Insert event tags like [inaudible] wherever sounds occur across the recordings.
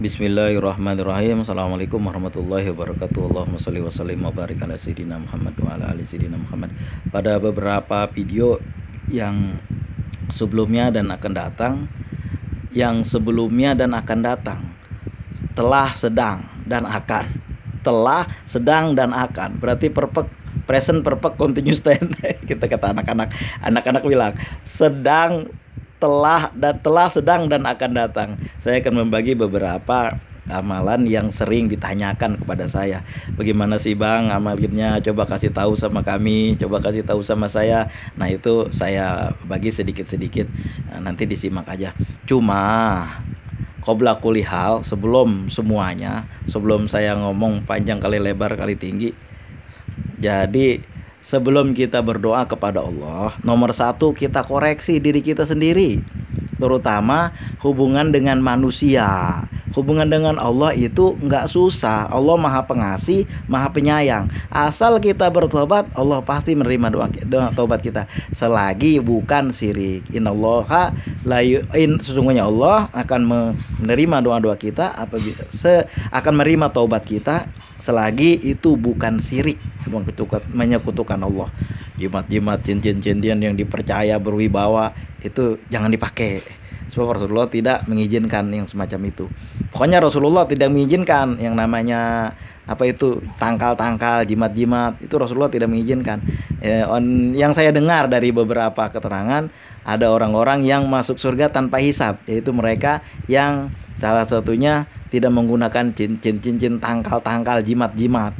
Bismillahirrahmanirrahim Assalamualaikum warahmatullahi wabarakatuh Allahumma salli wa sallim wa ala sayyidina Muhammad wa ala ali sayyidina Muhammad Pada beberapa video yang sebelumnya dan akan datang Yang sebelumnya dan akan datang Telah sedang dan akan Telah sedang dan akan Berarti perfect present perfect continuous tense [laughs] Kita kata anak-anak Anak-anak bilang sedang telah dan telah sedang dan akan datang. Saya akan membagi beberapa amalan yang sering ditanyakan kepada saya. Bagaimana sih Bang amalnya? Coba kasih tahu sama kami, coba kasih tahu sama saya. Nah, itu saya bagi sedikit-sedikit. Nah, nanti disimak aja. Cuma Kobla kulihal sebelum semuanya, sebelum saya ngomong panjang kali lebar kali tinggi. Jadi sebelum kita berdoa kepada Allah, nomor satu kita koreksi diri kita sendiri, terutama hubungan dengan manusia. Hubungan dengan Allah itu nggak susah. Allah maha pengasih, maha penyayang. Asal kita bertobat, Allah pasti menerima doa, doa tobat kita. Selagi bukan syirik. Inallah la in, sesungguhnya Allah akan menerima doa-doa kita apabila se, akan menerima tobat kita selagi itu bukan sirik menyekutukan, menyekutukan Allah jimat-jimat cincin-cincin yang dipercaya berwibawa itu jangan dipakai sebab Rasulullah tidak mengizinkan yang semacam itu. Pokoknya Rasulullah tidak mengizinkan yang namanya apa itu tangkal-tangkal, jimat-jimat itu Rasulullah tidak mengizinkan. Eh, on, yang saya dengar dari beberapa keterangan ada orang-orang yang masuk surga tanpa hisap, yaitu mereka yang salah satunya tidak menggunakan cincin-cincin tangkal-tangkal, jimat-jimat.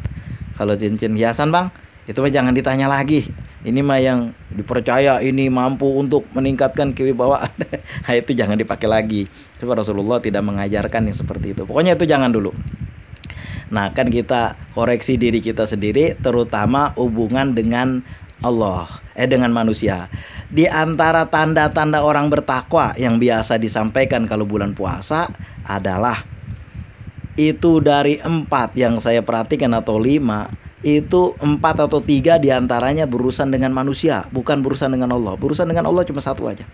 Kalau cincin hiasan bang, itu mah jangan ditanya lagi. Ini mah yang dipercaya ini mampu untuk meningkatkan kewibawaan [laughs] nah, itu jangan dipakai lagi sebab Rasulullah tidak mengajarkan yang seperti itu pokoknya itu jangan dulu nah kan kita koreksi diri kita sendiri terutama hubungan dengan Allah eh dengan manusia. Di antara tanda-tanda orang bertakwa yang biasa disampaikan kalau bulan puasa adalah itu dari empat yang saya perhatikan atau lima itu empat atau tiga diantaranya berurusan dengan manusia, bukan berurusan dengan Allah. Berurusan dengan Allah cuma satu aja.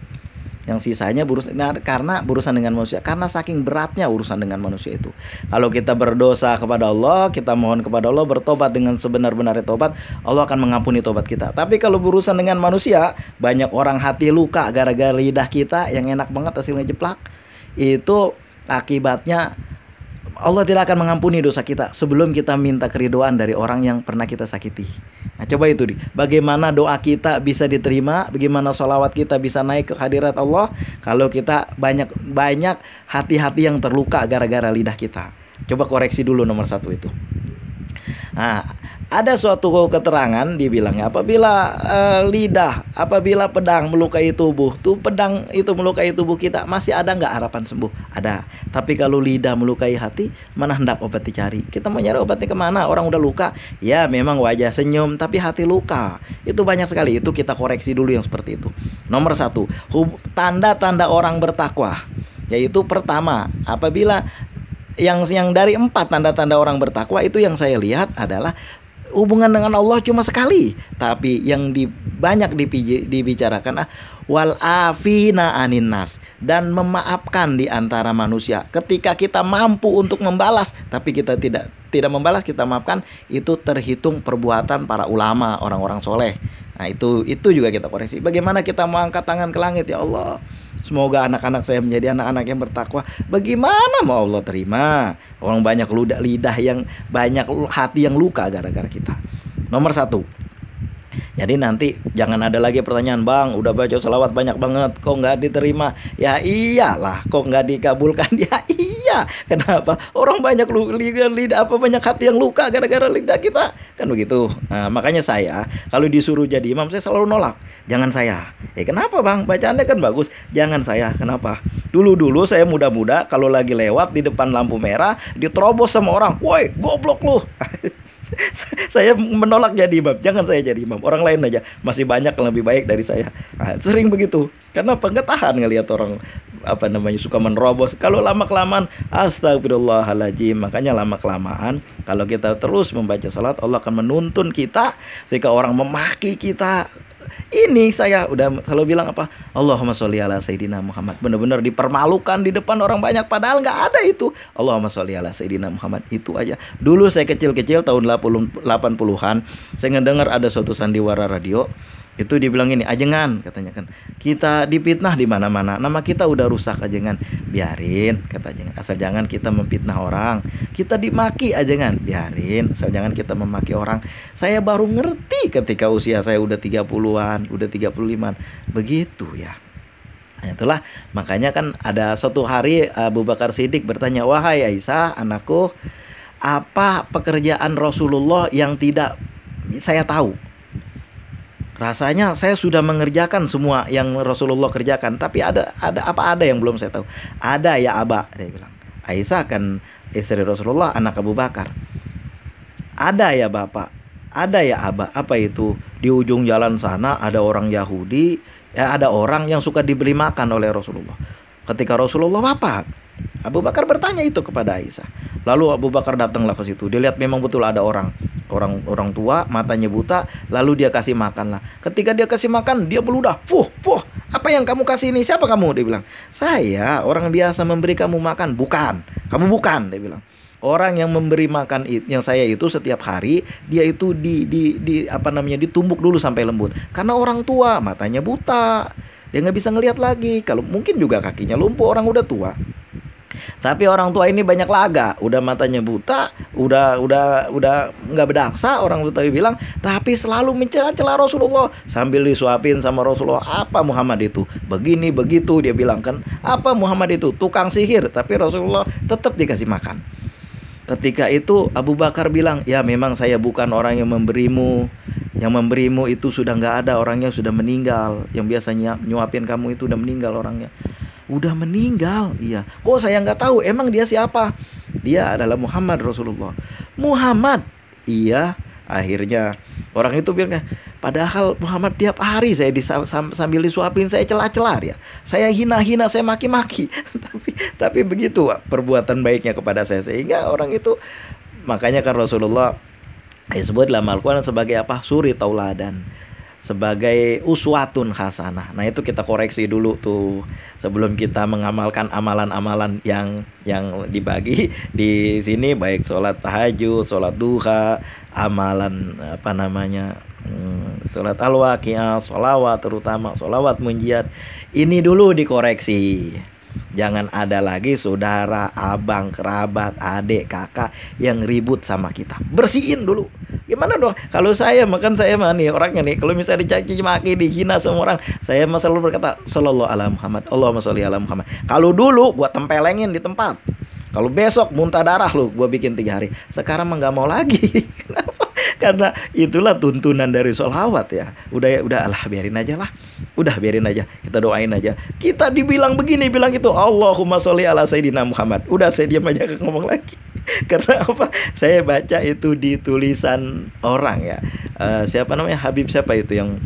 Yang sisanya berurusan nah, karena berurusan dengan manusia, karena saking beratnya urusan dengan manusia itu. Kalau kita berdosa kepada Allah, kita mohon kepada Allah bertobat dengan sebenar-benarnya tobat, Allah akan mengampuni tobat kita. Tapi kalau berurusan dengan manusia, banyak orang hati luka gara-gara lidah kita yang enak banget hasilnya jeplak. Itu akibatnya Allah tidak akan mengampuni dosa kita sebelum kita minta keridoan dari orang yang pernah kita sakiti. Nah, coba itu nih. Bagaimana doa kita bisa diterima, bagaimana sholawat kita bisa naik ke hadirat Allah kalau kita banyak banyak hati-hati yang terluka gara-gara lidah kita. Coba koreksi dulu nomor satu itu. Nah, ada suatu keterangan dibilangnya apabila uh, lidah, apabila pedang melukai tubuh, tuh pedang itu melukai tubuh kita masih ada nggak harapan sembuh? Ada. Tapi kalau lidah melukai hati, mana hendak obat dicari? Kita mau nyari obatnya kemana? Orang udah luka, ya memang wajah senyum, tapi hati luka. Itu banyak sekali. Itu kita koreksi dulu yang seperti itu. Nomor satu, tanda-tanda orang bertakwa, yaitu pertama, apabila yang yang dari empat tanda-tanda orang bertakwa itu yang saya lihat adalah hubungan dengan Allah cuma sekali tapi yang di, banyak dipiji, dibicarakan ah, wal afina anin dan memaafkan di antara manusia ketika kita mampu untuk membalas tapi kita tidak tidak membalas kita maafkan itu terhitung perbuatan para ulama orang-orang soleh nah itu itu juga kita koreksi bagaimana kita mengangkat tangan ke langit ya Allah Semoga anak-anak saya menjadi anak-anak yang bertakwa. Bagaimana mau Allah terima? Orang banyak ludah lidah yang banyak hati yang luka gara-gara kita. Nomor satu, jadi nanti jangan ada lagi pertanyaan bang, udah baca salawat banyak banget, kok nggak diterima? Ya iyalah, kok nggak dikabulkan? [laughs] Ya iya, kenapa? Orang banyak lidah, li, apa banyak hati yang luka gara-gara lidah kita, kan begitu. Nah, makanya saya kalau disuruh jadi imam saya selalu nolak. Jangan saya. Eh kenapa bang? Bacaannya kan bagus. Jangan saya. Kenapa? Dulu-dulu saya muda-muda kalau lagi lewat di depan lampu merah diterobos sama orang. Woi, goblok lu. [laughs] saya menolak jadi imam. Jangan saya jadi imam. Orang lain aja masih banyak yang lebih baik dari saya nah, sering begitu karena pengetahuan ngelihat orang apa namanya suka menerobos kalau lama kelamaan astagfirullahaladzim makanya lama kelamaan kalau kita terus membaca salat Allah akan menuntun kita sehingga orang memaki kita ini saya udah selalu bilang apa Allahumma sholli ala sayyidina Muhammad benar-benar dipermalukan di depan orang banyak padahal nggak ada itu Allahumma sholli ala sayyidina Muhammad itu aja dulu saya kecil-kecil tahun 80-an saya ngedengar ada suatu sandiwara radio itu dibilang ini ajengan katanya kan kita dipitnah di mana-mana nama kita udah rusak ajengan biarin kata ajengan asal jangan kita memfitnah orang kita dimaki ajengan biarin asal jangan kita memaki orang saya baru ngerti ketika usia saya udah 30-an udah 35-an begitu ya nah, itulah makanya kan ada suatu hari Abu Bakar Siddiq bertanya wahai Aisyah anakku apa pekerjaan Rasulullah yang tidak saya tahu rasanya saya sudah mengerjakan semua yang Rasulullah kerjakan tapi ada ada apa ada yang belum saya tahu ada ya Aba dia bilang Aisyah kan istri Rasulullah anak Abu Bakar ada ya Bapak ada ya Aba apa itu di ujung jalan sana ada orang Yahudi ya ada orang yang suka dibeli makan oleh Rasulullah ketika Rasulullah wafat Abu Bakar bertanya itu kepada Aisyah. Lalu Abu Bakar datanglah ke situ. Dia lihat memang betul ada orang, orang orang tua, matanya buta, lalu dia kasih makan lah. Ketika dia kasih makan, dia meludah. Puh, puh, apa yang kamu kasih ini? Siapa kamu? Dia bilang, saya orang biasa memberi kamu makan. Bukan, kamu bukan. Dia bilang. Orang yang memberi makan yang saya itu setiap hari dia itu di, di, di apa namanya ditumbuk dulu sampai lembut karena orang tua matanya buta dia nggak bisa ngelihat lagi kalau mungkin juga kakinya lumpuh orang udah tua tapi orang tua ini banyak laga, udah matanya buta, udah udah udah nggak bedaksa orang Betawi bilang, tapi selalu mencela-cela Rasulullah sambil disuapin sama Rasulullah apa Muhammad itu begini begitu dia bilang kan apa Muhammad itu tukang sihir tapi Rasulullah tetap dikasih makan. Ketika itu Abu Bakar bilang, "Ya memang saya bukan orang yang memberimu yang memberimu itu sudah nggak ada orangnya sudah meninggal yang biasanya nyuapin kamu itu udah meninggal orangnya udah meninggal iya kok saya nggak tahu emang dia siapa dia adalah Muhammad Rasulullah Muhammad iya akhirnya orang itu bilang padahal Muhammad tiap hari saya di sambil disuapin saya celah-celah ya saya hina-hina saya maki-maki [laughs] tapi tapi begitu perbuatan baiknya kepada saya sehingga orang itu makanya kan Rasulullah disebut ya, dalam Al-Quran sebagai apa suri tauladan sebagai uswatun hasanah. Nah itu kita koreksi dulu tuh sebelum kita mengamalkan amalan-amalan yang yang dibagi di sini baik sholat tahajud, sholat duha, amalan apa namanya hmm, sholat al waqiyah sholawat terutama sholawat munjiat ini dulu dikoreksi. Jangan ada lagi saudara, abang, kerabat, adik, kakak yang ribut sama kita. Bersihin dulu. Gimana dong? Kalau saya makan saya mah nih orangnya nih. Kalau misalnya dicaci maki, dihina semua orang, saya mah selalu berkata sallallahu ala Muhammad, Allahumma sholli ala Muhammad. Kalau dulu gua tempelengin di tempat. Kalau besok muntah darah lu, gua bikin tiga hari. Sekarang mah nggak mau lagi. [laughs] Kenapa? karena itulah tuntunan dari sholawat ya udah ya udah lah biarin aja lah udah biarin aja kita doain aja kita dibilang begini bilang itu Allahumma sholli ala sayyidina Muhammad udah saya diam aja ngomong lagi [laughs] karena apa saya baca itu di tulisan orang ya uh, siapa namanya Habib siapa itu yang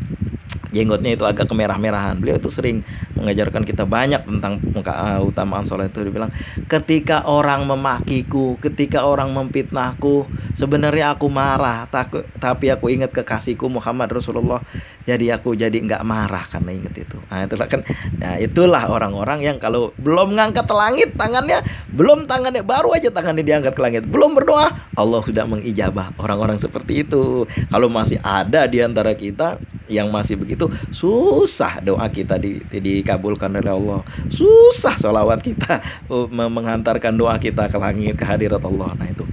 jenggotnya itu agak kemerah-merahan. Beliau itu sering mengajarkan kita banyak tentang eh, utamaan sholat itu. Dibilang ketika orang memakiku, ketika orang memfitnahku, sebenarnya aku marah, Tak, tapi aku ingat kekasihku Muhammad Rasulullah, jadi aku jadi nggak marah karena ingat itu. Nah, itulah kan, nah, itulah orang-orang yang kalau belum ngangkat langit tangannya, belum tangannya baru aja tangannya diangkat ke langit, belum berdoa, Allah sudah mengijabah orang-orang seperti itu. Kalau masih ada di antara kita yang masih begitu itu susah doa kita di, dikabulkan oleh Allah susah sholawat kita [laughs] oh, menghantarkan doa kita ke langit ke hadirat Allah nah itu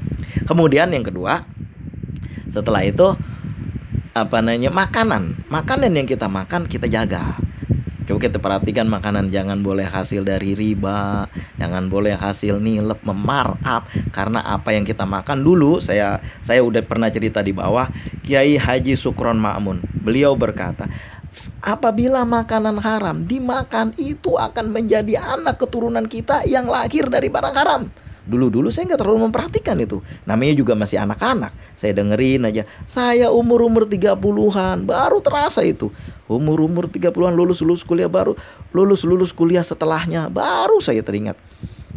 kemudian yang kedua setelah itu apa namanya makanan makanan yang kita makan kita jaga Coba kita perhatikan makanan jangan boleh hasil dari riba, jangan boleh hasil nilep memarap karena apa yang kita makan dulu saya saya udah pernah cerita di bawah Kiai Haji Sukron Ma'mun. Beliau berkata, Apabila makanan haram dimakan itu akan menjadi anak keturunan kita yang lahir dari barang haram. Dulu-dulu saya nggak terlalu memperhatikan itu. Namanya juga masih anak-anak. Saya dengerin aja. Saya umur-umur 30-an baru terasa itu. Umur-umur 30-an lulus-lulus kuliah baru lulus-lulus kuliah setelahnya baru saya teringat.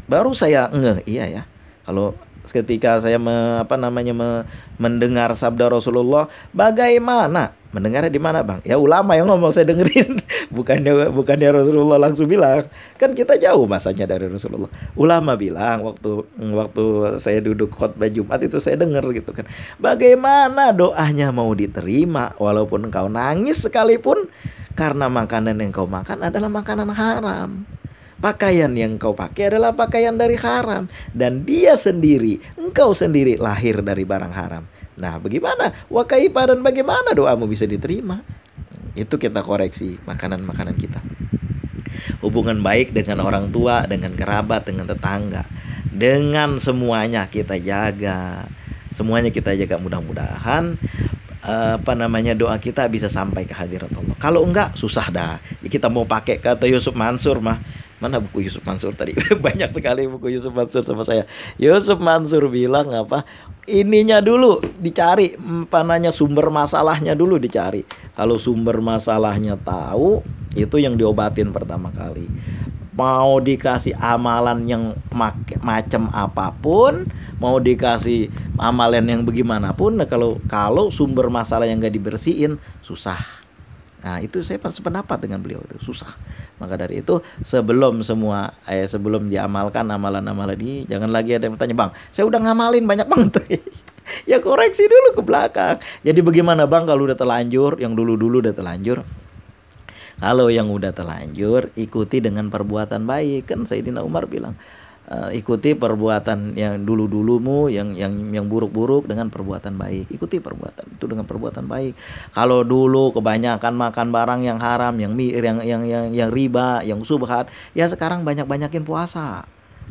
Baru saya ngeh, iya ya. Kalau ketika saya me, apa namanya me, mendengar sabda Rasulullah, bagaimana Mendengarnya di mana bang? Ya ulama yang ngomong saya dengerin, [laughs] bukannya bukannya Rasulullah langsung bilang. Kan kita jauh masanya dari Rasulullah. Ulama bilang waktu waktu saya duduk khotbah Jumat itu saya dengar gitu kan. Bagaimana doanya mau diterima walaupun engkau nangis sekalipun karena makanan yang kau makan adalah makanan haram. Pakaian yang kau pakai adalah pakaian dari haram dan dia sendiri, engkau sendiri lahir dari barang haram Nah, bagaimana? Wakai dan bagaimana doamu bisa diterima? Itu kita koreksi makanan-makanan kita. Hubungan baik dengan orang tua, dengan kerabat, dengan tetangga, dengan semuanya kita jaga. Semuanya kita jaga mudah-mudahan eh, apa namanya doa kita bisa sampai ke hadirat Allah. Kalau enggak susah dah. Kita mau pakai kata Yusuf Mansur mah mana buku Yusuf Mansur tadi [laughs] banyak sekali buku Yusuf Mansur sama saya Yusuf Mansur bilang apa ininya dulu dicari pananya sumber masalahnya dulu dicari kalau sumber masalahnya tahu itu yang diobatin pertama kali mau dikasih amalan yang macam apapun mau dikasih amalan yang bagaimanapun nah kalau kalau sumber masalah yang gak dibersihin susah Nah, itu saya sependapat dengan beliau itu susah. Maka dari itu sebelum semua eh sebelum diamalkan amalan-amalan ini jangan lagi ada yang tanya, "Bang, saya udah ngamalin banyak banget." [laughs] ya koreksi dulu ke belakang. Jadi bagaimana, Bang, kalau udah terlanjur, yang dulu-dulu udah terlanjur, kalau yang udah terlanjur, ikuti dengan perbuatan baik. Kan Sayyidina Umar bilang, uh, ikuti perbuatan yang dulu-dulumu yang yang yang buruk-buruk dengan perbuatan baik. Ikuti perbuatan itu dengan perbuatan baik. Kalau dulu kebanyakan makan barang yang haram, yang yang yang yang, yang riba, yang subhat, ya sekarang banyak-banyakin puasa.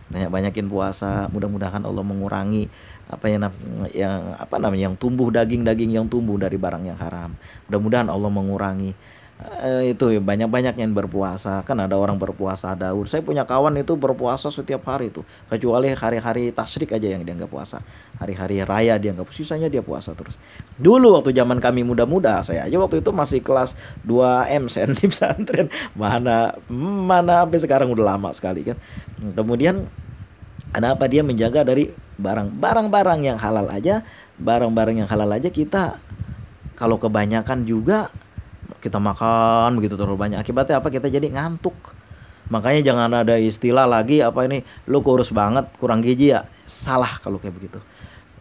Banyak-banyakin puasa, mudah-mudahan Allah mengurangi apa yang yang apa namanya yang tumbuh daging-daging yang tumbuh dari barang yang haram. Mudah-mudahan Allah mengurangi eh, itu ya banyak-banyak yang berpuasa kan ada orang berpuasa urus saya punya kawan itu berpuasa setiap hari itu kecuali hari-hari tasrik aja yang dia nggak puasa hari-hari raya dia nggak sisanya dia puasa terus dulu waktu zaman kami muda-muda saya aja waktu itu masih kelas 2 m di pesantren mana mana sampai sekarang udah lama sekali kan kemudian Kenapa dia menjaga dari barang barang-barang yang halal aja, barang-barang yang halal aja kita kalau kebanyakan juga kita makan begitu terlalu banyak akibatnya apa kita jadi ngantuk makanya jangan ada istilah lagi apa ini lu kurus banget kurang gizi ya salah kalau kayak begitu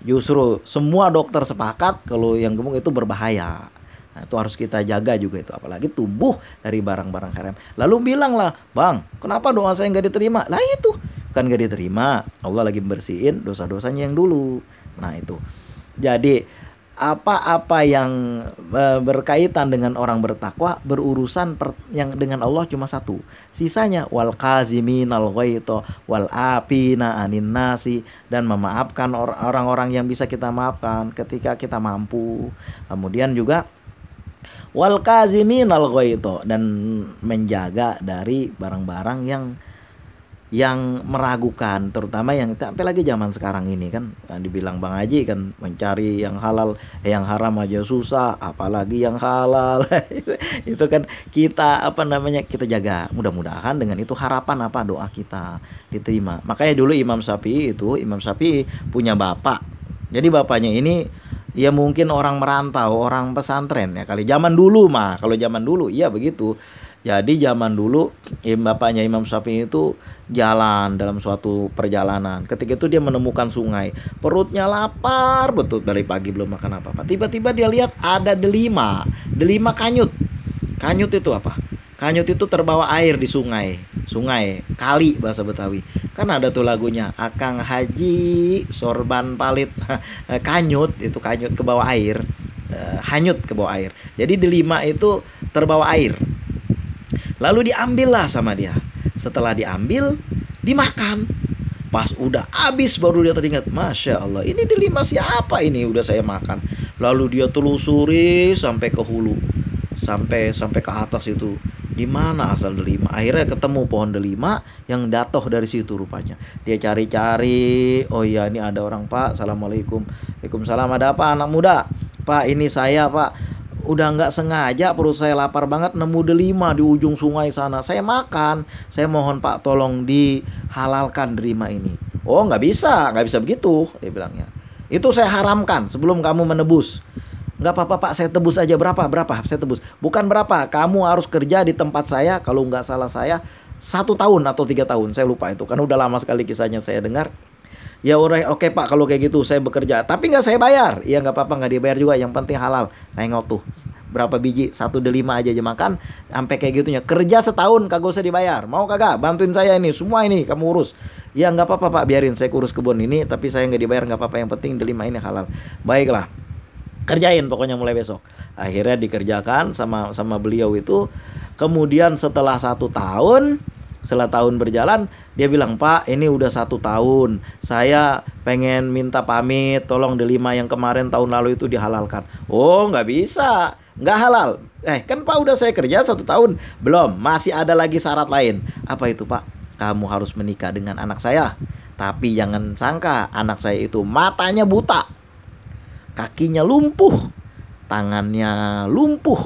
justru semua dokter sepakat kalau yang gemuk itu berbahaya Nah, itu harus kita jaga juga itu apalagi tumbuh dari barang-barang haram. Lalu bilanglah, "Bang, kenapa doa saya nggak diterima?" Lah itu kan nggak diterima. Allah lagi bersihin dosa-dosanya yang dulu. Nah, itu. Jadi apa-apa yang e, berkaitan dengan orang bertakwa berurusan per, yang dengan Allah cuma satu. Sisanya wal kaziminal ghaito wal apina anin nasi dan memaafkan orang-orang yang bisa kita maafkan ketika kita mampu. Kemudian juga wal kaziminal ghaito dan menjaga dari barang-barang yang yang meragukan terutama yang sampai lagi zaman sekarang ini kan yang dibilang Bang Haji kan mencari yang halal eh, yang haram aja susah apalagi yang halal [laughs] itu kan kita apa namanya kita jaga mudah-mudahan dengan itu harapan apa doa kita diterima makanya dulu Imam sapi itu Imam sapi punya bapak jadi bapaknya ini ya mungkin orang merantau orang pesantren ya kali zaman dulu mah kalau zaman dulu iya begitu jadi zaman dulu im, bapaknya Imam Sapi itu jalan dalam suatu perjalanan. Ketika itu dia menemukan sungai. Perutnya lapar betul dari pagi belum makan apa-apa. Tiba-tiba dia lihat ada delima. Delima kanyut. Kanyut itu apa? Kanyut itu terbawa air di sungai. Sungai, kali bahasa Betawi. Kan ada tuh lagunya Akang Haji Sorban Palit. [laughs] kanyut itu kanyut ke bawah air. Eh, hanyut ke bawah air. Jadi delima itu terbawa air Lalu diambil lah sama dia. Setelah diambil, dimakan. Pas udah habis baru dia teringat, Masya Allah ini delima siapa ini udah saya makan. Lalu dia telusuri sampai ke hulu. Sampai sampai ke atas itu di mana asal delima akhirnya ketemu pohon delima yang datoh dari situ rupanya dia cari-cari oh iya ini ada orang pak assalamualaikum Waalaikumsalam ada apa anak muda pak ini saya pak udah nggak sengaja perut saya lapar banget nemu delima di ujung sungai sana saya makan saya mohon pak tolong dihalalkan delima ini oh nggak bisa nggak bisa begitu dia bilangnya itu saya haramkan sebelum kamu menebus nggak apa-apa pak saya tebus aja berapa berapa saya tebus bukan berapa kamu harus kerja di tempat saya kalau nggak salah saya satu tahun atau tiga tahun saya lupa itu karena udah lama sekali kisahnya saya dengar ya udah oke okay, pak kalau kayak gitu saya bekerja tapi nggak saya bayar Iya nggak apa-apa nggak dibayar juga yang penting halal nengok tuh berapa biji satu delima aja aja makan sampai kayak gitunya kerja setahun kagak usah dibayar mau kagak bantuin saya ini semua ini kamu urus ya nggak apa-apa pak biarin saya kurus kebun ini tapi saya nggak dibayar nggak apa-apa yang penting delima ini halal baiklah kerjain pokoknya mulai besok akhirnya dikerjakan sama sama beliau itu kemudian setelah satu tahun setelah tahun berjalan dia bilang pak ini udah satu tahun saya pengen minta pamit tolong delima yang kemarin tahun lalu itu dihalalkan oh nggak bisa nggak halal eh kan pak udah saya kerja satu tahun belum masih ada lagi syarat lain apa itu pak kamu harus menikah dengan anak saya tapi jangan sangka anak saya itu matanya buta kakinya lumpuh tangannya lumpuh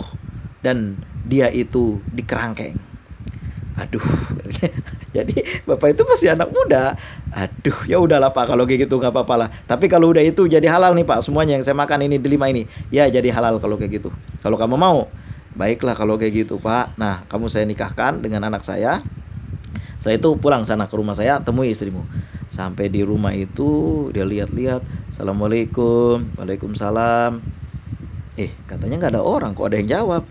dan dia itu dikerangkeng aduh [laughs] jadi bapak itu masih anak muda aduh ya udahlah pak kalau kayak gitu nggak apa-apa lah tapi kalau udah itu jadi halal nih pak semuanya yang saya makan ini delima ini ya jadi halal kalau kayak gitu kalau kamu mau baiklah kalau kayak gitu pak nah kamu saya nikahkan dengan anak saya saya itu pulang sana ke rumah saya temui istrimu sampai di rumah itu dia lihat-lihat assalamualaikum waalaikumsalam eh katanya nggak ada orang kok ada yang jawab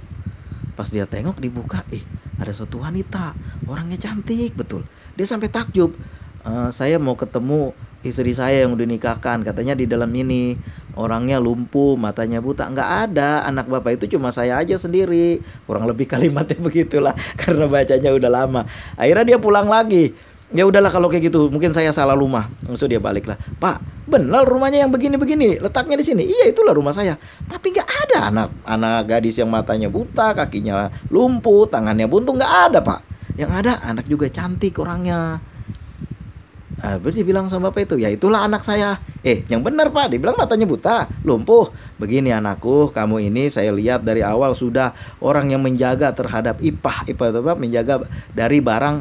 pas dia tengok dibuka eh ada satu wanita orangnya cantik betul dia sampai takjub uh, saya mau ketemu istri saya yang udah nikahkan katanya di dalam ini orangnya lumpuh matanya buta nggak ada anak bapak itu cuma saya aja sendiri kurang lebih kalimatnya [laughs] begitulah karena bacanya udah lama akhirnya dia pulang lagi ya udahlah kalau kayak gitu mungkin saya salah rumah maksud dia baliklah. pak benar rumahnya yang begini begini letaknya di sini iya itulah rumah saya tapi nggak ada anak anak gadis yang matanya buta kakinya lumpuh tangannya buntung nggak ada pak yang ada anak juga cantik orangnya Ah, berarti bilang sama bapak itu, ya itulah anak saya. Eh, yang benar pak, dibilang matanya buta, lumpuh. Begini anakku, kamu ini saya lihat dari awal sudah orang yang menjaga terhadap ipah, ipah itu Pak, Menjaga dari barang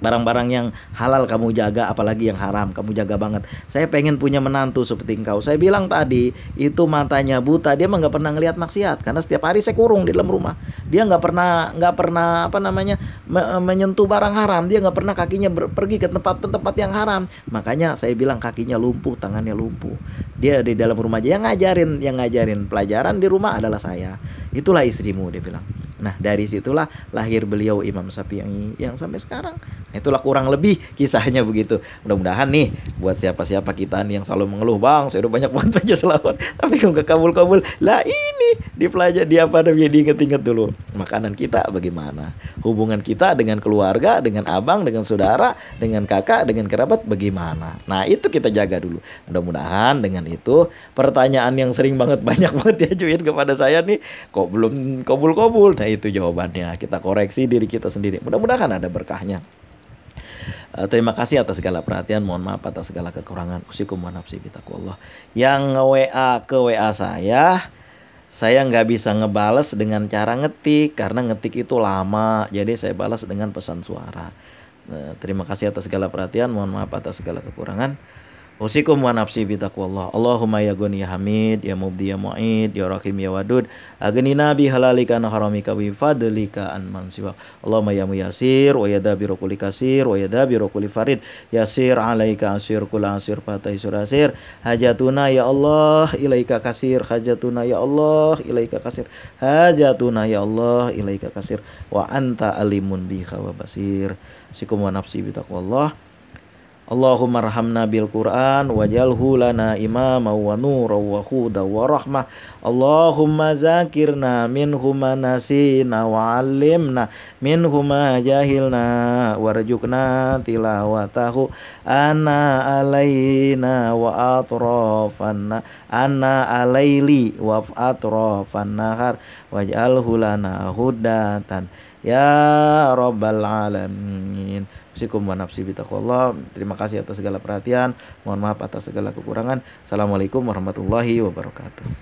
barang-barang yang halal kamu jaga apalagi yang haram kamu jaga banget saya pengen punya menantu seperti engkau saya bilang tadi itu matanya buta dia nggak pernah ngelihat maksiat karena setiap hari saya kurung di dalam rumah dia nggak pernah nggak pernah apa namanya me eh, menyentuh barang haram dia nggak pernah kakinya pergi ke tempat-tempat yang haram makanya saya bilang kakinya lumpuh tangannya lumpuh dia di dalam rumah aja yang ngajarin yang ngajarin pelajaran di rumah adalah saya itulah istrimu dia bilang Nah dari situlah lahir beliau Imam Sapi yang sampai sekarang. Nah, itulah kurang lebih kisahnya begitu. Mudah-mudahan nih buat siapa-siapa kita nih yang selalu mengeluh bang, saya udah banyak banget baca selawat, tapi gak kabul-kabul. Lah ini dipelajari di apa namanya diinget-inget dulu. Makanan kita bagaimana? Hubungan kita dengan keluarga, dengan abang, dengan saudara, dengan kakak, dengan kerabat bagaimana? Nah itu kita jaga dulu. Mudah-mudahan dengan itu pertanyaan yang sering banget [laughs] banyak banget ya diajuin kepada saya nih, kok belum kabul-kabul? Nah itu jawabannya. Kita koreksi diri kita sendiri. Mudah-mudahan ada berkahnya. Eh, terima kasih atas segala perhatian. Mohon maaf atas segala kekurangan. Usikum wa nafsi Allah. Yang WA ke WA saya, saya nggak bisa ngebales dengan cara ngetik karena ngetik itu lama. Jadi saya balas dengan pesan suara. Eh, terima kasih atas segala perhatian. Mohon maaf atas segala kekurangan. Usikum wa nafsi bi taqwallah. Allahumma ya ghani ya hamid, ya mubdi ya mu'id, ya rahim ya wadud. Agni nabi halalika an haramika wa fadlika an man siwa. Allahumma ya muyasir wa ya dabiru kulli kasir wa ya dabiru kulli farid. Yasir alaika asir kul asir fatai surasir. Hajatuna ya Allah ilaika kasir. Hajatuna ya Allah ilaika kasir. Hajatuna ya Allah ilaika kasir. Wa anta alimun biha wa basir. Usikum wa nafsi bi taqwallah. Allahumma rahamna bil Qur'an wajalhu lana imama wa nura wa huda wa rahmah Allahumma zakirna minhuma nasina wa alimna minhuma jahilna warjukna tilawatahu ana alaina wa atrafanna ana alaili wa atrafan nahar waj'alhu lana hudatan ya rabbal alamin anfusikum wa nafsi bitaqwallah. Terima kasih atas segala perhatian. Mohon maaf atas segala kekurangan. Assalamualaikum warahmatullahi wabarakatuh.